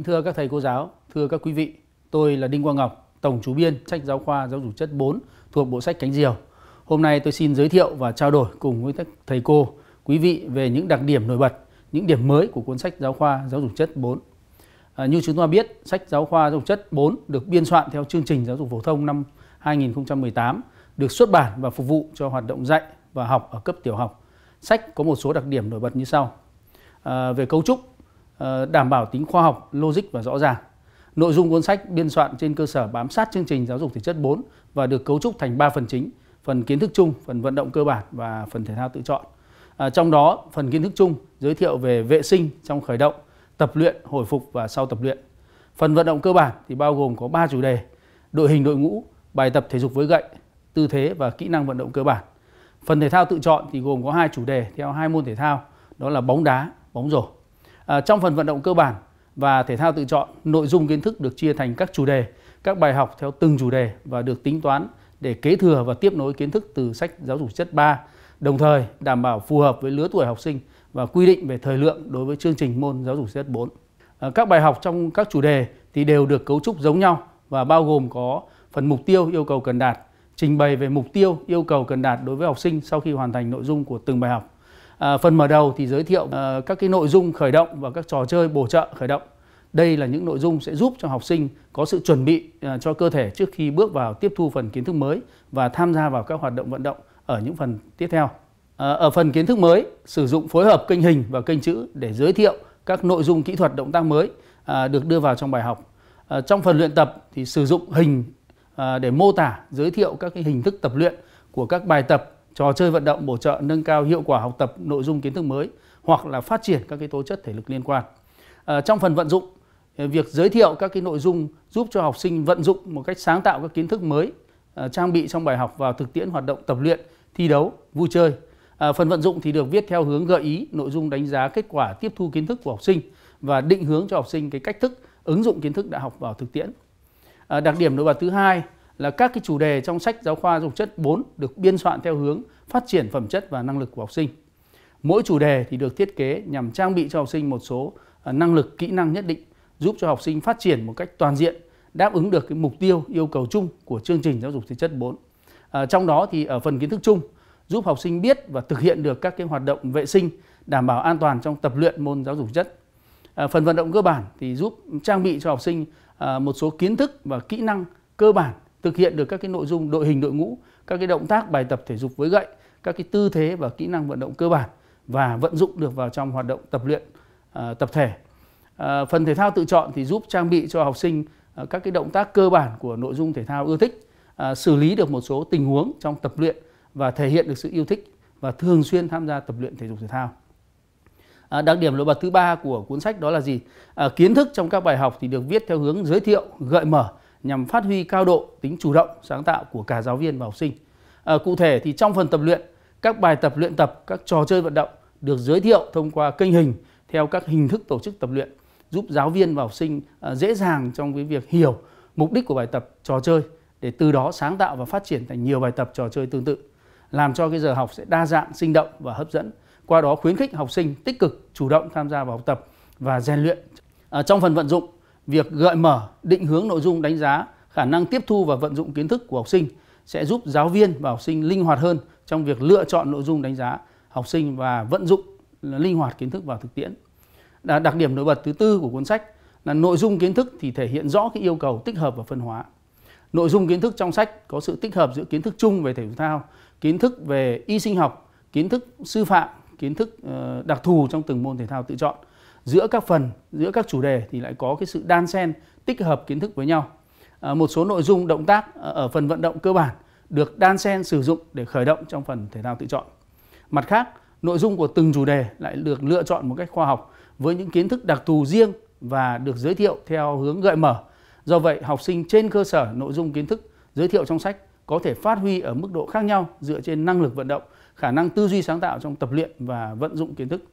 Kính thưa các thầy cô giáo, thưa các quý vị, tôi là Đinh Quang Ngọc, Tổng chủ biên sách giáo khoa giáo dục chất 4 thuộc bộ sách Cánh Diều. Hôm nay tôi xin giới thiệu và trao đổi cùng với các thầy cô, quý vị về những đặc điểm nổi bật, những điểm mới của cuốn sách giáo khoa giáo dục chất 4. À, như chúng ta biết, sách giáo khoa giáo dục chất 4 được biên soạn theo chương trình giáo dục phổ thông năm 2018, được xuất bản và phục vụ cho hoạt động dạy và học ở cấp tiểu học. Sách có một số đặc điểm nổi bật như sau. À, về cấu trúc Ờ, đảm bảo tính khoa học, logic và rõ ràng. Nội dung cuốn sách biên soạn trên cơ sở bám sát chương trình giáo dục thể chất 4 và được cấu trúc thành 3 phần chính, phần kiến thức chung, phần vận động cơ bản và phần thể thao tự chọn. À, trong đó, phần kiến thức chung giới thiệu về vệ sinh trong khởi động, tập luyện, hồi phục và sau tập luyện. Phần vận động cơ bản thì bao gồm có 3 chủ đề: đội hình đội ngũ, bài tập thể dục với gậy, tư thế và kỹ năng vận động cơ bản. Phần thể thao tự chọn thì gồm có hai chủ đề theo hai môn thể thao, đó là bóng đá, bóng rổ. Ờ, trong phần vận động cơ bản và thể thao tự chọn, nội dung kiến thức được chia thành các chủ đề, các bài học theo từng chủ đề và được tính toán để kế thừa và tiếp nối kiến thức từ sách giáo dục chất 3, đồng thời đảm bảo phù hợp với lứa tuổi học sinh và quy định về thời lượng đối với chương trình môn giáo dục chất 4. Ờ, các bài học trong các chủ đề thì đều được cấu trúc giống nhau và bao gồm có phần mục tiêu yêu cầu cần đạt, trình bày về mục tiêu yêu cầu cần đạt đối với học sinh sau khi hoàn thành nội dung của từng bài học À, phần mở đầu thì giới thiệu à, các cái nội dung khởi động và các trò chơi bổ trợ khởi động. Đây là những nội dung sẽ giúp cho học sinh có sự chuẩn bị à, cho cơ thể trước khi bước vào tiếp thu phần kiến thức mới và tham gia vào các hoạt động vận động ở những phần tiếp theo. À, ở phần kiến thức mới, sử dụng phối hợp kênh hình và kênh chữ để giới thiệu các nội dung kỹ thuật động tác mới à, được đưa vào trong bài học. À, trong phần luyện tập thì sử dụng hình à, để mô tả, giới thiệu các cái hình thức tập luyện của các bài tập trò chơi vận động bổ trợ nâng cao hiệu quả học tập nội dung kiến thức mới hoặc là phát triển các cái tố chất thể lực liên quan. À, trong phần vận dụng, ờ, việc giới thiệu các cái nội dung giúp cho học sinh vận dụng một cách sáng tạo các kiến thức mới à, trang bị trong bài học vào thực tiễn hoạt động tập luyện, thi đấu, vui chơi. À, phần vận dụng thì được viết theo hướng gợi ý, nội dung đánh giá kết quả tiếp thu kiến thức của học sinh và định hướng cho học sinh cái cách thức ứng dụng kiến thức đã học vào thực tiễn. À, đặc điểm nổi bật thứ hai là các cái chủ đề trong sách giáo khoa dục chất 4 được biên soạn theo hướng phát triển phẩm chất và năng lực của học sinh. Mỗi chủ đề thì được thiết kế nhằm trang bị cho học sinh một số à, năng lực, kỹ năng nhất định giúp cho học sinh phát triển một cách toàn diện, đáp ứng được cái mục tiêu, yêu cầu chung của chương trình giáo dục thể chất 4. À, trong đó thì ở phần kiến thức chung giúp học sinh biết và thực hiện được các cái hoạt động vệ sinh đảm bảo an toàn trong tập luyện môn giáo dục chất. À, phần vận động cơ bản thì giúp trang bị cho học sinh à, một số kiến thức và kỹ năng cơ bản thực hiện được các cái nội dung đội hình đội ngũ, các cái động tác bài tập thể dục với gậy, các cái tư thế và kỹ năng vận động cơ bản và vận dụng được vào trong hoạt động tập luyện à, tập thể. À, phần thể thao tự chọn thì giúp trang bị cho học sinh à, các cái động tác cơ bản của nội dung thể thao ưa thích, à, xử lý được một số tình huống trong tập luyện và thể hiện được sự yêu thích và thường xuyên tham gia tập luyện thể dục thể thao. À, đặc điểm nổi bật thứ ba của cuốn sách đó là gì? À, kiến thức trong các bài học thì được viết theo hướng giới thiệu, gợi mở nhằm phát huy cao độ tính chủ động, sáng tạo của cả giáo viên và học sinh. À, cụ thể thì trong phần tập luyện, các bài tập luyện tập, các trò chơi vận động được giới thiệu thông qua kênh hình theo các hình thức tổ chức tập luyện, giúp giáo viên và học sinh à, dễ dàng trong cái việc hiểu mục đích của bài tập trò chơi để từ đó sáng tạo và phát triển thành nhiều bài tập trò chơi tương tự, làm cho cái giờ học sẽ đa dạng, sinh động và hấp dẫn. Qua đó khuyến khích học sinh tích cực, chủ động tham gia vào học tập và rèn luyện. À, trong phần vận dụng việc gợi mở, định hướng nội dung đánh giá, khả năng tiếp thu và vận dụng kiến thức của học sinh sẽ giúp giáo viên và học sinh linh hoạt hơn trong việc lựa chọn nội dung đánh giá học sinh và vận dụng linh hoạt kiến thức vào thực tiễn. Đặc điểm nổi bật thứ tư của cuốn sách là nội dung kiến thức thì thể hiện rõ cái yêu cầu tích hợp và phân hóa. Nội dung kiến thức trong sách có sự tích hợp giữa kiến thức chung về thể thao, kiến thức về y sinh học, kiến thức sư phạm, kiến thức ờ, đặc thù trong từng môn thể thao tự chọn giữa các phần giữa các chủ đề thì lại có cái sự đan xen tích hợp kiến thức với nhau à, một số nội dung động tác à, ở phần vận động cơ bản được đan xen sử dụng để khởi động trong phần thể thao tự chọn mặt khác nội dung của từng chủ đề lại được lựa chọn một cách khoa học với những kiến thức đặc thù riêng và được giới thiệu theo hướng gợi mở do vậy học sinh trên cơ sở nội dung kiến thức giới thiệu trong sách có thể phát huy ở mức độ khác nhau dựa trên năng lực vận động khả năng tư duy sáng tạo trong tập luyện và vận dụng kiến thức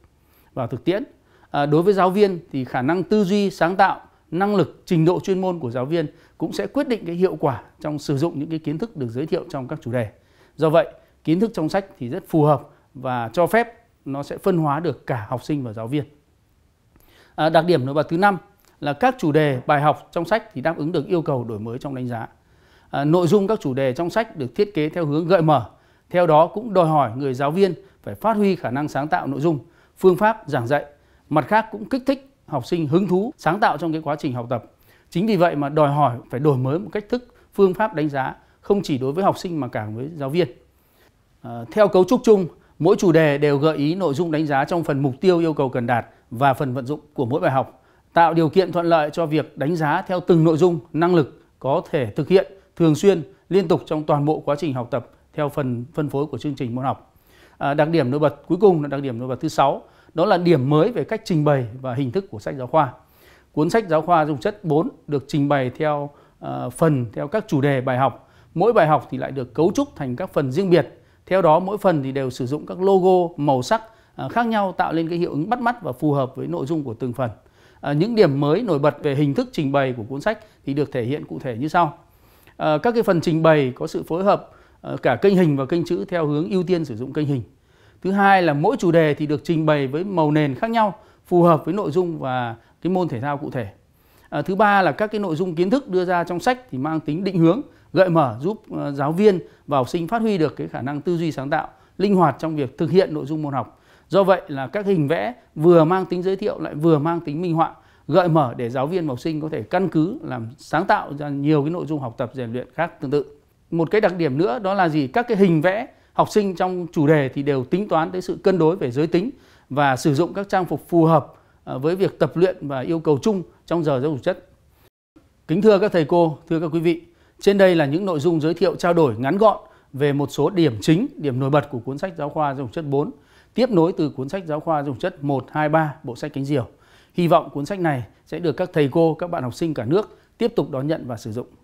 vào thực tiễn à, đối với giáo viên thì khả năng tư duy sáng tạo năng lực trình độ chuyên môn của giáo viên cũng sẽ quyết định cái hiệu quả trong sử dụng những cái kiến thức được giới thiệu trong các chủ đề do vậy kiến thức trong sách thì rất phù hợp và cho phép nó sẽ phân hóa được cả học sinh và giáo viên à, đặc điểm nổi bật thứ năm là các chủ đề bài học trong sách thì đáp ứng được yêu cầu đổi mới trong đánh giá à, nội dung các chủ đề trong sách được thiết kế theo hướng gợi mở theo đó cũng đòi hỏi người giáo viên phải phát huy khả năng sáng tạo nội dung phương pháp giảng dạy mặt khác cũng kích thích học sinh hứng thú sáng tạo trong cái quá trình học tập chính vì vậy mà đòi hỏi phải đổi mới một cách thức phương pháp đánh giá không chỉ đối với học sinh mà cả với giáo viên à, theo cấu trúc chung mỗi chủ đề đều gợi ý nội dung đánh giá trong phần mục tiêu yêu cầu cần đạt và phần vận dụng của mỗi bài học tạo điều kiện thuận lợi cho việc đánh giá theo từng nội dung năng lực có thể thực hiện thường xuyên liên tục trong toàn bộ quá trình học tập theo phần phân phối của chương trình môn học à, đặc điểm nổi bật cuối cùng là đặc điểm nổi bật thứ sáu đó là điểm mới về cách trình bày và hình thức của sách giáo khoa. Cuốn sách giáo khoa dùng chất 4 được trình bày theo ờ, phần theo các chủ đề bài học. Mỗi bài học thì lại được cấu trúc thành các phần riêng biệt. Theo đó mỗi phần thì đều sử dụng các logo, màu sắc ờ, khác nhau tạo lên cái hiệu ứng bắt mắt và phù hợp với nội dung của từng phần. Ờ, những điểm mới nổi bật về hình thức trình bày của cuốn sách thì được thể hiện cụ thể như sau. các cái phần trình bày có sự phối hợp cả kênh hình và kênh chữ theo hướng ưu tiên sử dụng kênh hình. Thứ hai là mỗi chủ đề thì được trình bày với màu nền khác nhau, phù hợp với nội dung và cái môn thể thao cụ thể. À, thứ ba là các cái nội dung kiến thức đưa ra trong sách thì mang tính định hướng, gợi mở giúp ờ, giáo viên và học sinh phát huy được cái khả năng tư duy sáng tạo, linh hoạt trong việc thực hiện nội dung môn học. Do vậy là các hình vẽ vừa mang tính giới thiệu lại vừa mang tính minh họa, gợi mở để giáo viên và học sinh có thể căn cứ làm sáng tạo ra nhiều cái nội dung học tập rèn luyện khác tương tự. Một cái đặc điểm nữa đó là gì? Các cái hình vẽ học sinh trong chủ đề thì đều tính toán tới sự cân đối về giới tính và sử dụng các trang phục phù hợp à, với việc tập luyện và yêu cầu chung trong giờ giáo dục chất. Kính thưa các thầy cô, thưa các quý vị, trên đây là những nội dung giới thiệu trao đổi ngắn gọn về một số điểm chính, điểm nổi bật của cuốn sách giáo khoa giáo dục chất 4, tiếp nối từ cuốn sách giáo khoa giáo dục chất 1, 2, 3, bộ sách cánh diều. Hy vọng cuốn sách này sẽ được các thầy cô, các bạn học sinh cả nước tiếp tục đón nhận và sử dụng.